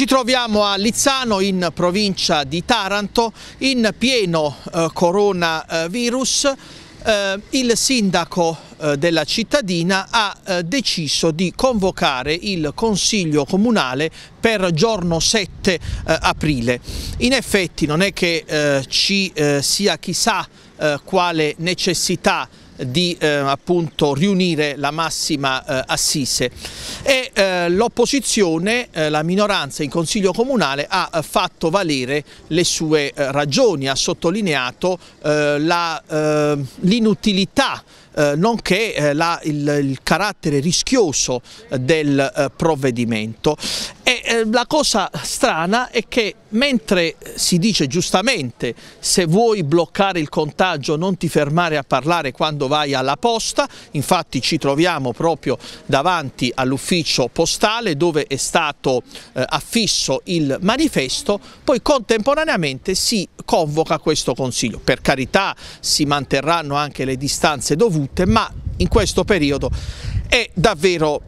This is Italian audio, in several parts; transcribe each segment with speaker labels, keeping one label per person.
Speaker 1: Ci troviamo a Lizzano in provincia di Taranto in pieno eh, coronavirus. Eh, il sindaco eh, della cittadina ha eh, deciso di convocare il consiglio comunale per giorno 7 eh, aprile. In effetti non è che eh, ci eh, sia chissà quale necessità di eh, appunto, riunire la massima eh, assise e eh, l'opposizione, eh, la minoranza in Consiglio Comunale ha fatto valere le sue eh, ragioni, ha sottolineato eh, l'inutilità eh, nonché eh, la, il, il, carattere rischioso eh, del provvedimento. E la cosa strana è che mentre si dice giustamente se vuoi bloccare il contagio non ti fermare a parlare quando vai alla posta, infatti ci troviamo proprio davanti all'ufficio postale dove è stato affisso il manifesto, poi contemporaneamente si convoca questo consiglio. Per carità si manterranno anche le distanze dovute tutte, ma in questo periodo è davvero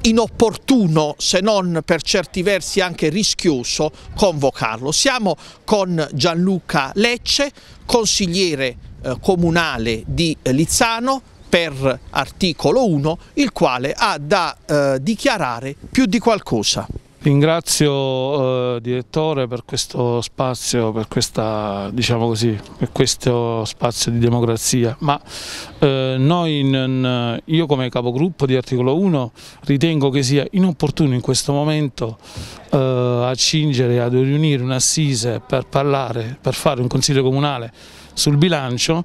Speaker 1: inopportuno, se non per certi versi anche rischioso, convocarlo. Siamo con Gianluca Lecce, consigliere eh, comunale di Lizzano per articolo 1, il quale ha da eh, dichiarare più di qualcosa.
Speaker 2: Ringrazio eh, direttore per questo spazio, per, questa, diciamo così, per questo spazio di democrazia, ma eh, noi in, io come capogruppo di articolo 1 ritengo che sia inopportuno in questo momento eh, accingere ad riunire un'assise per parlare, per fare un consiglio comunale sul bilancio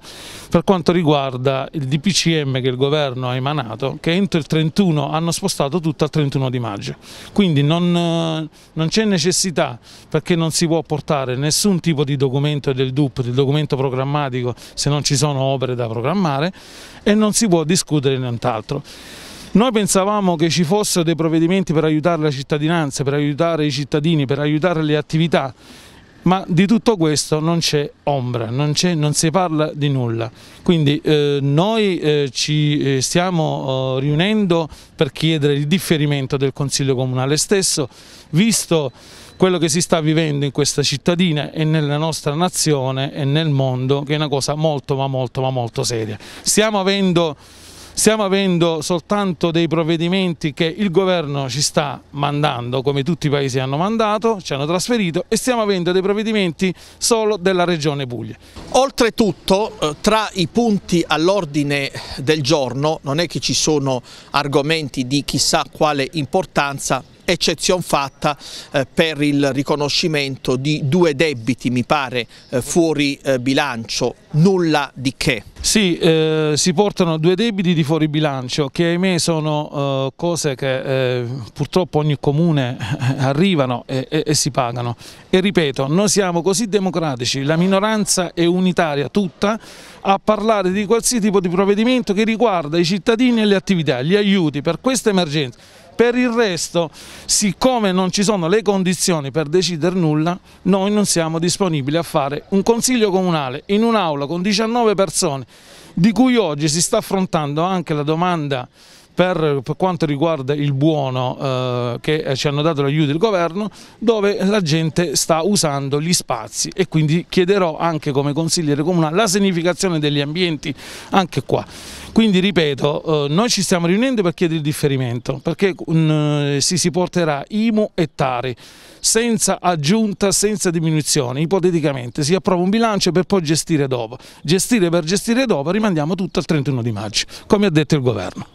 Speaker 2: per quanto riguarda il DPCM che il governo ha emanato che entro il 31 hanno spostato tutto al 31 di maggio quindi non, eh, non c'è necessità perché non si può portare nessun tipo di documento del DUP, del documento programmatico se non ci sono opere da programmare e non si può discutere nient'altro. Noi pensavamo che ci fossero dei provvedimenti per aiutare la cittadinanza, per aiutare i cittadini, per aiutare le attività ma di tutto questo non c'è ombra, non, non, si parla di nulla. Quindi eh, noi eh, ci eh, stiamo oh, riunendo per chiedere il differimento del Consiglio Comunale stesso, visto quello che si sta vivendo in questa cittadina e nella nostra nazione e nel mondo, che è una cosa molto ma molto ma molto seria. Stiamo avendo Stiamo avendo soltanto dei provvedimenti che il governo ci sta mandando, come tutti i paesi hanno mandato, ci hanno trasferito e stiamo avendo dei provvedimenti solo della regione Puglia.
Speaker 1: Oltretutto eh, tra i punti all'ordine del giorno non è che ci sono argomenti di chissà quale importanza, eccezion fatta eh, per il riconoscimento di due debiti, mi pare, eh, fuori eh, bilancio, nulla di che.
Speaker 2: Sì, eh, si portano due debiti di fuori bilancio che ahimè sono eh, cose che eh, purtroppo ogni comune arrivano e, e, e si pagano. E ripeto, noi siamo così democratici, la minoranza è unitaria tutta a parlare di qualsiasi tipo di provvedimento che riguarda i cittadini e le attività, gli aiuti per questa emergenza per il resto, siccome non ci sono le condizioni per decidere nulla, noi non siamo disponibili a fare un consiglio comunale in un'aula con 19 persone, di cui oggi si sta affrontando anche la domanda per, per quanto riguarda il buono eh, che eh, ci hanno dato l'aiuto del governo, dove la gente sta usando gli spazi e quindi chiederò anche come consigliere comunale la sanificazione degli ambienti anche qua. Quindi ripeto, eh, noi ci stiamo riunendo per chiedere il differimento, perché mm, si, si porterà IMU e Tari senza aggiunta, senza diminuzione, ipoteticamente si approva un bilancio per poi gestire dopo, gestire per gestire dopo rimandiamo tutto al 31 di maggio, come ha detto il governo.